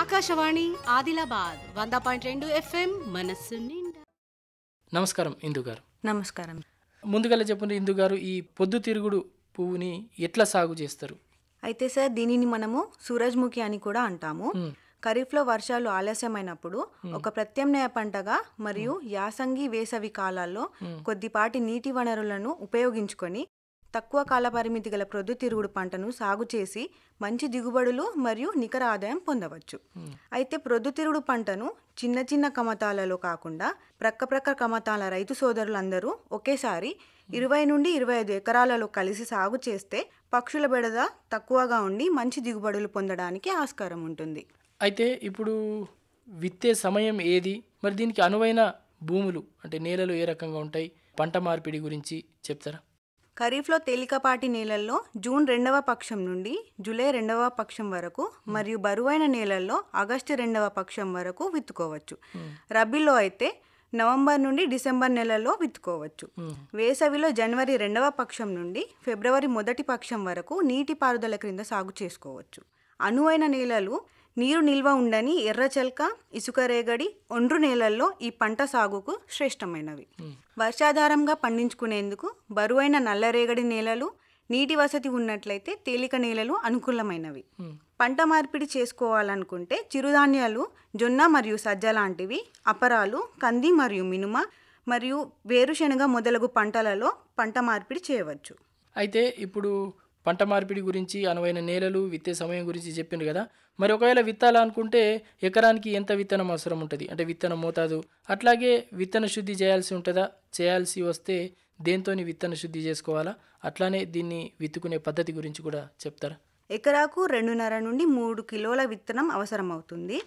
ఆకాశవాణి ఆదిలాబాద్ వంద పాయింట్ రెండు ఎఫ్ఎం మనస్సు నిండా నమస్కారం ఇందు గారు నమస్కారం ముందుగా చెప్పండి ఇందు గారు ఈ పొద్దు తిరుగుడు పువ్వుని ఎట్లా సాగు చేస్తారు అయితే సార్ దీనిని మనము సూరజ్ముఖి అని కూడా అంటాము ఖరీఫ్లో వర్షాలు ఆలస్యమైనప్పుడు ఒక ప్రత్యామ్నాయ పంటగా మరియు యాసంగి వేసవి కాలాల్లో కొద్దిపాటి నీటి వనరులను ఉపయోగించుకొని తక్కువ కాల పరిమితి గల తిరుగుడు పంటను సాగు చేసి మంచి దిగుబడులు మరియు నికర ఆదాయం పొందవచ్చు అయితే ప్రొద్దుతిరుగుడు పంటను చిన్న చిన్న కమతాలలో కాకుండా ప్రక్క ప్రక్క కమతాల రైతు సోదరులందరూ ఒకేసారి ఇరవై నుండి ఇరవై ఐదు ఎకరాలలో కలిసి సాగు చేస్తే పక్షుల బెడద తక్కువగా ఉండి మంచి దిగుబడులు పొందడానికి ఆస్కారం ఉంటుంది అయితే ఇప్పుడు విత్తే సమయం ఏది మరి దీనికి అనువైన భూములు అంటే నేలలు ఏ రకంగా ఉంటాయి పంట మార్పిడి గురించి చెప్తారా ఖరీఫ్లో తేలికపాటి నేలల్లో జూన్ రెండవ పక్షం నుండి జూలై రెండవ పక్షం వరకు మరియు బరువైన నేలల్లో ఆగస్టు రెండవ పక్షం వరకు విత్తుకోవచ్చు రబీలో అయితే నవంబర్ నుండి డిసెంబర్ నెలలో విత్తుకోవచ్చు వేసవిలో జనవరి రెండవ పక్షం నుండి ఫిబ్రవరి మొదటి పక్షం వరకు నీటిపారుదల క్రింద సాగు చేసుకోవచ్చు అనువైన నేలలు నీరు నిల్వ ఉండని ఎర్రచెల్క ఇసుక రేగడి ఒండ్రు నేలల్లో ఈ పంట సాగుకు శ్రేష్టమైనవి వర్షాధారంగా పండించుకునేందుకు బరువైన నల్లరేగడి నేలలు నీటి వసతి ఉన్నట్లయితే తేలిక నేలలు అనుకూలమైనవి పంట మార్పిడి చేసుకోవాలనుకుంటే చిరుధాన్యాలు జొన్న మరియు సజ్జ లాంటివి అపరాలు కంది మరియు మినుమ మరియు వేరుశెనగ మొదలగు పంటలలో పంట మార్పిడి చేయవచ్చు అయితే ఇప్పుడు పంట మార్పిడి గురించి అనువైన నేలలు విత్తే సమయం గురించి చెప్పింది కదా మరి ఒకవేళ విత్తాలనుకుంటే ఎకరానికి ఎంత విత్తనం అవసరం ఉంటుంది అంటే విత్తనం మోతాదు అట్లాగే విత్తన శుద్ధి చేయాల్సి ఉంటుందా చేయాల్సి వస్తే దేంతోని విత్తన శుద్ధి చేసుకోవాలా అట్లానే దీన్ని విత్తుకునే పద్ధతి గురించి కూడా చెప్తారా ఎకరాకు రెండున్నర నుండి మూడు కిలోల విత్తనం అవసరం అవుతుంది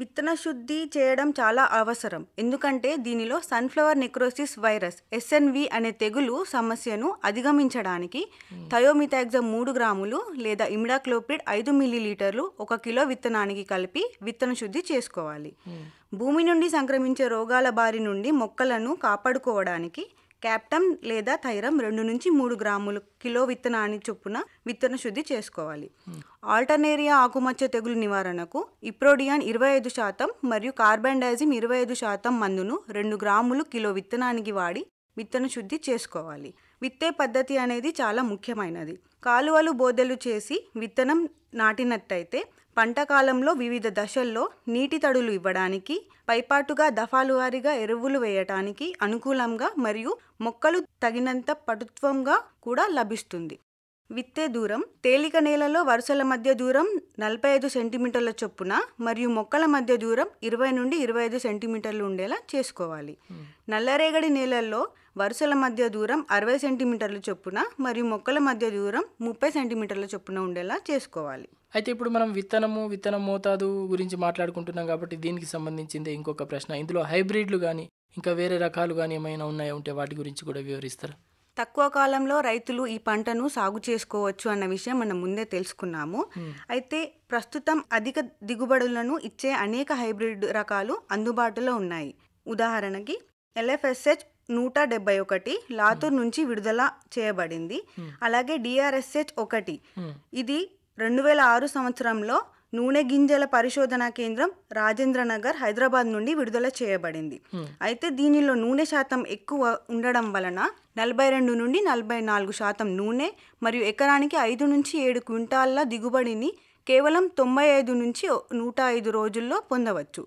విత్తన శుద్ధి చేయడం చాలా అవసరం ఎందుకంటే దీనిలో సన్ఫ్లవర్ నెక్రోసిస్ వైరస్ ఎస్ఎన్వి అనే తెగులు సమస్యను అధిగమించడానికి hmm. థయోమిథాగ్జమ్ మూడు గ్రాములు లేదా ఇమిడాక్లోపిడ్ ఐదు మిల్లీలీటర్లు ఒక కిలో విత్తనానికి కలిపి విత్తన శుద్ధి చేసుకోవాలి hmm. భూమి నుండి సంక్రమించే రోగాల బారి నుండి మొక్కలను కాపాడుకోవడానికి క్యాప్టమ్ లేదా థైరమ్ రెండు నుంచి మూడు గ్రాములు కిలో విత్తనాన్ని చొప్పున విత్తన శుద్ధి చేసుకోవాలి ఆల్టర్నేరియా ఆకుమచ్చ తెగులు నివారణకు ఇప్రోడియాన్ ఇరవై ఐదు శాతం మరియు కార్బెండైజిమ్ ఇరవై ఐదు శాతం మందును రెండు గ్రాములు కిలో విత్తనానికి వాడి విత్తన శుద్ధి చేసుకోవాలి విత్తే పద్ధతి అనేది చాలా ముఖ్యమైనది కాలువలు బోదెలు చేసి విత్తనం నాటినట్టయితే పంటకాలంలో వివిధ దశల్లో నీటి తడులు ఇవ్వడానికి పైపాటుగా దఫాలు వారిగా ఎరువులు వేయటానికి అనుకూలంగా మరియు మొక్కలు తగినంత పటుత్వంగా కూడా లభిస్తుంది విత్తే దూరం తేలిక నేలలో వరుసల మధ్య దూరం నలభై ఐదు సెంటీమీటర్ల చొప్పున మరియు మొక్కల మధ్య దూరం ఇరవై నుండి ఇరవై ఐదు సెంటీమీటర్లు ఉండేలా చేసుకోవాలి నల్లరేగడి నేలల్లో వరుసల మధ్య దూరం అరవై సెంటీమీటర్ల చొప్పున మరియు మొక్కల మధ్య దూరం ముప్పై సెంటీమీటర్ల చొప్పున ఉండేలా చేసుకోవాలి అయితే ఇప్పుడు మనం విత్తనము విత్తనం మోతాదు గురించి మాట్లాడుకుంటున్నాం కాబట్టి దీనికి సంబంధించింది ఇంకొక ప్రశ్న ఇందులో హైబ్రిడ్లు కానీ ఇంకా వేరే రకాలు కానీ ఏమైనా ఉన్నాయో ఉంటే వాటి గురించి కూడా వివరిస్తారు తక్కువ కాలంలో రైతులు ఈ పంటను సాగు చేసుకోవచ్చు అన్న విషయం మనం ముందే తెలుసుకున్నాము అయితే ప్రస్తుతం అధిక దిగుబడులను ఇచ్చే అనేక హైబ్రిడ్ రకాలు అందుబాటులో ఉన్నాయి ఉదాహరణకి ఎల్ఎఫ్ఎస్హెచ్ నూట డెబ్బై ఒకటి లాతూర్ hmm. నుంచి విడుదల చేయబడింది hmm. అలాగే డిఆర్ఎస్హెచ్ ఒకటి hmm. ఇది రెండు వేల ఆరు సంవత్సరంలో నూనె గింజల పరిశోధన కేంద్రం రాజేంద్ర నగర్ హైదరాబాద్ నుండి విడుదల చేయబడింది అయితే దీనిలో నూనె శాతం ఎక్కువ ఉండడం వలన నలభై రెండు నుండి నలభై నాలుగు శాతం నూనె మరియు ఎకరానికి ఐదు నుంచి ఏడు క్వింటాల్ల దిగుబడిని కేవలం తొంభై ఐదు నుంచి నూట ఐదు రోజుల్లో పొందవచ్చు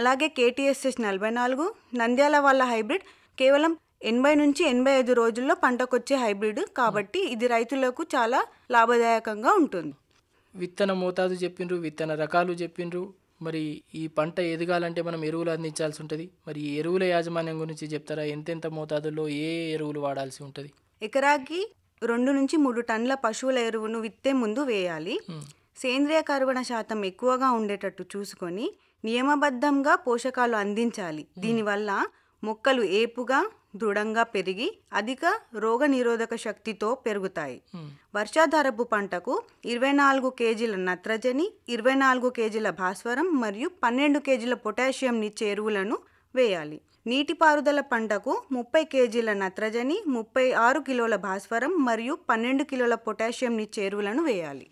అలాగే కేటీఎస్ఎస్ నలభై నాలుగు నంద్యాల వాళ్ళ హైబ్రిడ్ కేవలం ఎనభై నుంచి ఎనభై ఐదు రోజుల్లో పంటకొచ్చే హైబ్రిడ్ కాబట్టి ఇది రైతులకు చాలా లాభదాయకంగా ఉంటుంది విత్తన మోతాదు చెప్పిండ్రు విత్తన రకాలు చెప్పిండ్రు మరి ఈ పంట ఎదగాలంటే మనం ఎరువులు అందించాల్సి ఉంటుంది మరి ఎరువుల యాజమాన్యం గురించి చెప్తారా ఎంతెంత మోతాదులో ఏ ఎరువులు వాడాల్సి ఉంటుంది ఎకరాకి రెండు నుంచి మూడు టన్నుల పశువుల ఎరువును విత్తే ముందు వేయాలి సేంద్రియ కరువణ శాతం ఎక్కువగా ఉండేటట్టు చూసుకొని నియమబద్ధంగా పోషకాలు అందించాలి దీనివల్ల మొక్కలు ఏపుగా దృఢంగా పెరిగి అధిక రోగనిరోధక శక్తితో పెరుగుతాయి వర్షాధారపు పంటకు ఇరవై నాలుగు కేజీల నత్రజని ఇరవై నాలుగు కేజీల భాస్వరం మరియు పన్నెండు కేజీల పొటాషియం నిచ్చే ఎరువులను వేయాలి నీటిపారుదల పంటకు ముప్పై కేజీల నత్రజని ముప్పై ఆరు కిలోల భాస్వరం మరియు పన్నెండు కిలోల పొటాషియం నిచ్చే ఎరువులను వేయాలి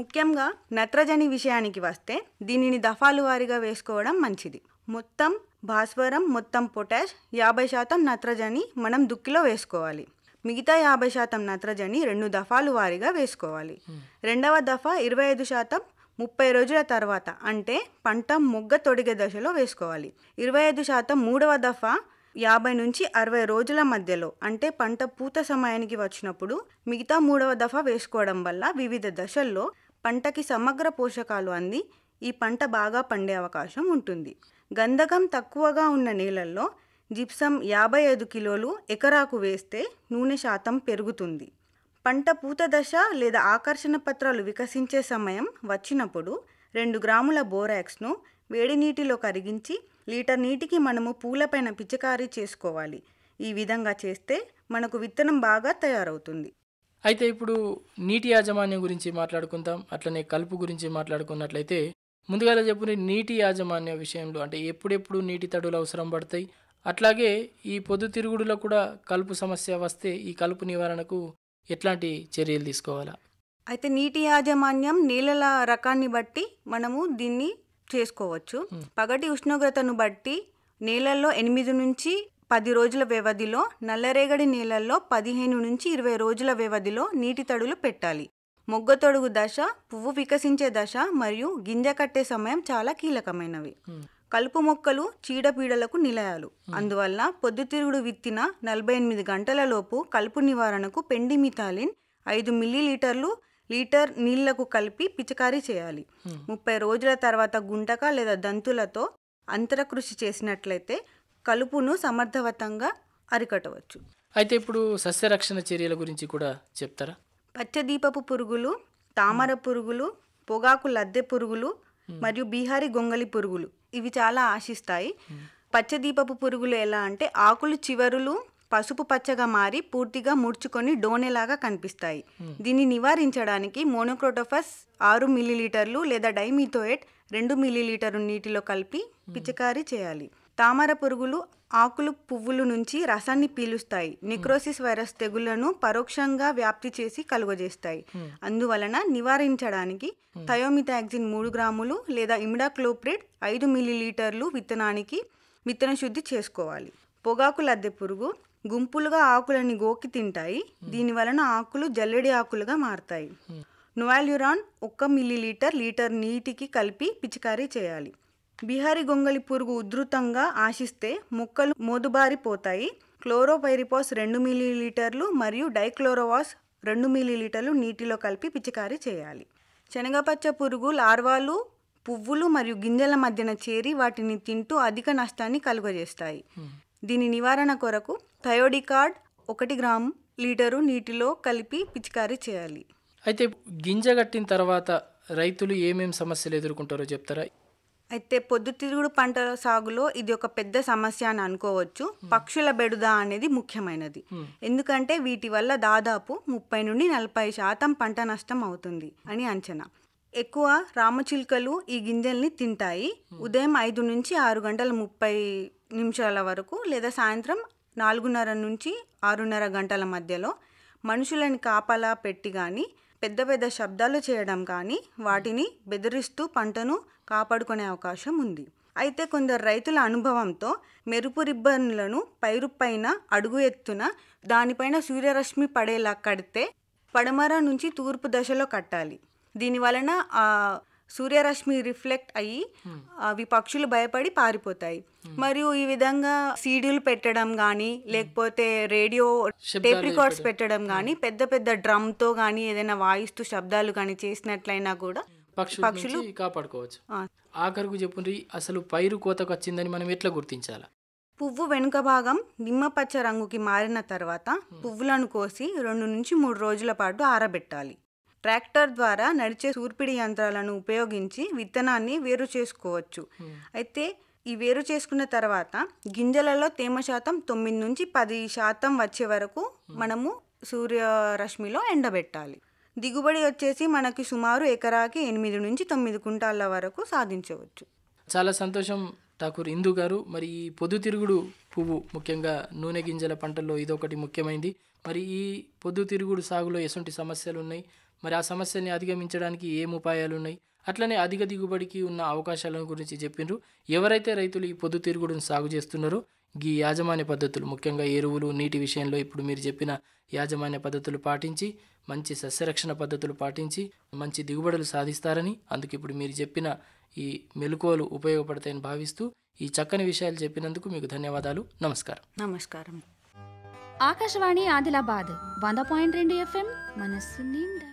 ముఖ్యంగా నత్రజని విషయానికి వస్తే దీనిని దఫాలు వారీగా వేసుకోవడం మంచిది మొత్తం భాస్వరం మొత్తం పొటాష్ యాభై శాతం నత్రజని మనం దుక్కిలో వేసుకోవాలి మిగతా యాభై శాతం నత్రజని రెండు దఫాలు వారీగా వేసుకోవాలి రెండవ దఫా ఇరవై ఐదు శాతం ముప్పై రోజుల తర్వాత అంటే పంట మొగ్గ తొడిగే దశలో వేసుకోవాలి ఇరవై ఐదు శాతం మూడవ దఫా యాభై నుంచి అరవై రోజుల మధ్యలో అంటే పంట పూత సమయానికి వచ్చినప్పుడు మిగతా మూడవ దఫా వేసుకోవడం వల్ల వివిధ దశల్లో పంటకి సమగ్ర పోషకాలు అంది ఈ పంట బాగా పండే అవకాశం ఉంటుంది గంధకం తక్కువగా ఉన్న నేలల్లో జిప్సం యాభై ఐదు కిలోలు ఎకరాకు వేస్తే నూనె శాతం పెరుగుతుంది పంట పూత దశ లేదా ఆకర్షణ పత్రాలు వికసించే సమయం వచ్చినప్పుడు రెండు గ్రాముల బోరాక్స్ను వేడి నీటిలో కరిగించి లీటర్ నీటికి మనము పూలపైన పిచికారీ చేసుకోవాలి ఈ విధంగా చేస్తే మనకు విత్తనం బాగా తయారవుతుంది అయితే ఇప్పుడు నీటి యాజమాన్యం గురించి మాట్లాడుకుందాం అట్లనే కలుపు గురించి మాట్లాడుకున్నట్లయితే ముందుగా చెప్పుకునే నీటి యాజమాన్య విషయంలో అంటే ఎప్పుడెప్పుడు నీటి తడులు అవసరం పడతాయి అట్లాగే ఈ పొద్దుతిరుగుడులో కూడా కలుపు సమస్య వస్తే ఈ కలుపు నివారణకు ఎట్లాంటి చర్యలు తీసుకోవాలా అయితే నీటి యాజమాన్యం నీళ్ళల రకాన్ని బట్టి మనము దీన్ని చేసుకోవచ్చు పగటి ఉష్ణోగ్రతను బట్టి నీళ్ళల్లో ఎనిమిది నుంచి పది రోజుల వ్యవధిలో నల్లరేగడి నీళ్ళల్లో పదిహేను నుంచి ఇరవై రోజుల వ్యవధిలో నీటి తడులు పెట్టాలి మొగ్గతొడుగు దశ పువ్వు వికసించే దశ మరియు గింజ కట్టే సమయం చాలా కీలకమైనవి కలుపు మొక్కలు చీడపీడలకు నిలయాలు అందువల్ల పొద్దుతిరుగుడు విత్తిన నలభై ఎనిమిది గంటలలోపు కలుపు నివారణకు పెండిమిథాలిన్ ఐదు మిల్లీలీటర్లు లీటర్ నీళ్లకు కలిపి పిచికారీ చేయాలి ముప్పై రోజుల తర్వాత గుంటక లేదా దంతులతో అంతరకృషి చేసినట్లయితే కలుపును సమర్థవంతంగా అరికట్టవచ్చు అయితే ఇప్పుడు సస్యరక్షణ చర్యల గురించి కూడా చెప్తారా పచ్చదీపపు పురుగులు తామర పురుగులు పొగాకు లద్దె పురుగులు మరియు బీహారీ గొంగలి పురుగులు ఇవి చాలా ఆశిస్తాయి పచ్చదీపపు పురుగులు ఎలా అంటే ఆకులు చివరులు పసుపు పచ్చగా మారి పూర్తిగా ముడుచుకొని డోనేలాగా కనిపిస్తాయి దీన్ని నివారించడానికి మోనోక్రోటోఫస్ ఆరు మిల్లీలీటర్లు లేదా డైమీథోయేట్ రెండు మిల్లీలీటర్ నీటిలో కలిపి పిచికారీ చేయాలి తామర పురుగులు ఆకులు పువ్వులు నుంచి రసాన్ని పీలుస్తాయి నిక్రోసిస్ వైరస్ తెగుళ్లను పరోక్షంగా వ్యాప్తి చేసి కలుగజేస్తాయి అందువలన నివారించడానికి థయోమిథాక్జిన్ మూడు గ్రాములు లేదా ఇమిడాక్లోప్రిడ్ ఐదు మిల్లీలీటర్లు విత్తనానికి విత్తన శుద్ధి చేసుకోవాలి పొగాకు లద్దె పురుగు గుంపులుగా ఆకులని గోకి తింటాయి దీని వలన ఆకులు జల్లెడి ఆకులుగా మారుతాయి నువాల్యురాన్ ఒక్క మిల్లీలీటర్ లీటర్ నీటికి కలిపి పిచికారీ చేయాలి బిహారీ గొంగలి పురుగు ఉధృతంగా ఆశిస్తే మొక్కలు మోదుబారిపోతాయి క్లోరోపైరిపాస్ రెండు మిలీలీటర్లు మరియు డైక్లోరోవాస్ రెండు మిలీలీటర్లు నీటిలో కలిపి పిచికారీ చేయాలి శనగపచ్చ పురుగు లార్వాలు పువ్వులు మరియు గింజల మధ్యన చేరి వాటిని తింటూ అధిక నష్టాన్ని కలుగజేస్తాయి దీని నివారణ కొరకు థయోడికార్డ్ ఒకటి గ్రాము లీటరు నీటిలో కలిపి పిచికారీ చేయాలి అయితే గింజ కట్టిన తర్వాత రైతులు ఏమేమి సమస్యలు ఎదుర్కొంటారో చెప్తారా అయితే పొద్దుతిరుగుడు పంట సాగులో ఇది ఒక పెద్ద సమస్య అని అనుకోవచ్చు hmm. పక్షుల బెడుద అనేది ముఖ్యమైనది hmm. ఎందుకంటే వీటి వల్ల దాదాపు ముప్పై నుండి నలభై శాతం పంట నష్టం అవుతుంది అని అంచనా ఎక్కువ రామచిలుకలు ఈ గింజల్ని తింటాయి hmm. ఉదయం ఐదు నుంచి ఆరు గంటల ముప్పై నిమిషాల వరకు లేదా సాయంత్రం నాలుగున్నర నుంచి ఆరున్నర గంటల మధ్యలో మనుషులను కాపలా పెట్టి కానీ పెద్ద పెద్ద శబ్దాలు చేయడం కానీ వాటిని బెదిరిస్తూ పంటను కాపాడుకునే అవకాశం ఉంది అయితే కొందరు రైతుల అనుభవంతో మెరుపు రిబ్బన్లను పైరు పైన అడుగు ఎత్తున దానిపైన సూర్యరశ్మి పడేలా కడితే పడమర నుంచి తూర్పు దశలో కట్టాలి దీనివలన సూర్యరశ్మి రిఫ్లెక్ట్ అయ్యి అవి పక్షులు భయపడి పారిపోతాయి మరియు ఈ విధంగా సీడీలు పెట్టడం కానీ లేకపోతే రేడియో టేప్ రికార్డ్స్ పెట్టడం కానీ పెద్ద పెద్ద డ్రమ్తో కానీ ఏదైనా వాయిస్తూ శబ్దాలు కానీ చేసినట్లయినా కూడా పక్షులు కాపాడుకోవచ్చు ఆఖరుకు చెప్పు అసలు పైరు కోతకు వచ్చిందని మనం ఎట్లా గుర్తించాలా పువ్వు వెనుక భాగం నిమ్మ పచ్చ రంగుకి మారిన తర్వాత పువ్వులను కోసి రెండు నుంచి మూడు రోజుల పాటు ఆరబెట్టాలి ట్రాక్టర్ ద్వారా నడిచే సూర్పిడి యంత్రాలను ఉపయోగించి విత్తనాన్ని వేరు చేసుకోవచ్చు hmm. అయితే ఈ వేరు చేసుకున్న తర్వాత గింజలలో తేమ శాతం తొమ్మిది నుంచి పది శాతం వచ్చే వరకు hmm. మనము సూర్యరశ్మిలో ఎండబెట్టాలి దిగుబడి వచ్చేసి మనకి సుమారు ఎకరాకి ఎనిమిది నుంచి తొమ్మిది కుంటాల వరకు సాధించవచ్చు చాలా సంతోషం ఠాకూర్ ఇందు గారు మరి ఈ పొద్దుతిరుగుడు పువ్వు ముఖ్యంగా నూనె గింజల పంటల్లో ఇదొకటి ముఖ్యమైనది మరి ఈ పొద్దుతిరుగుడు సాగులో ఎటువంటి సమస్యలు ఉన్నాయి మరి ఆ సమస్యని అధిగమించడానికి ఏం ఉపాయాలు ఉన్నాయి అట్లనే అధిక దిగుబడికి ఉన్న అవకాశాలను గురించి చెప్పిండ్రు ఎవరైతే రైతులు ఈ పొద్దు తిరుగుడును సాగు చేస్తున్నారో గీ యాజమాన్య పద్ధతులు ముఖ్యంగా ఎరువులు నీటి విషయంలో ఇప్పుడు మీరు చెప్పిన యాజమాన్య పద్ధతులు పాటించి మంచి సస్యరక్షణ పద్ధతులు పాటించి మంచి దిగుబడులు సాధిస్తారని అందుకు ఇప్పుడు మీరు చెప్పిన ఈ మెలకువలు ఉపయోగపడతాయని భావిస్తూ ఈ చక్కని విషయాలు చెప్పినందుకు మీకు ధన్యవాదాలు నమస్కారం నమస్కారం ఆకాశవాణి ఆదిలాబాద్ వంద పాయింట్ రెండు ఎఫ్ఎం మనస్సు నిండా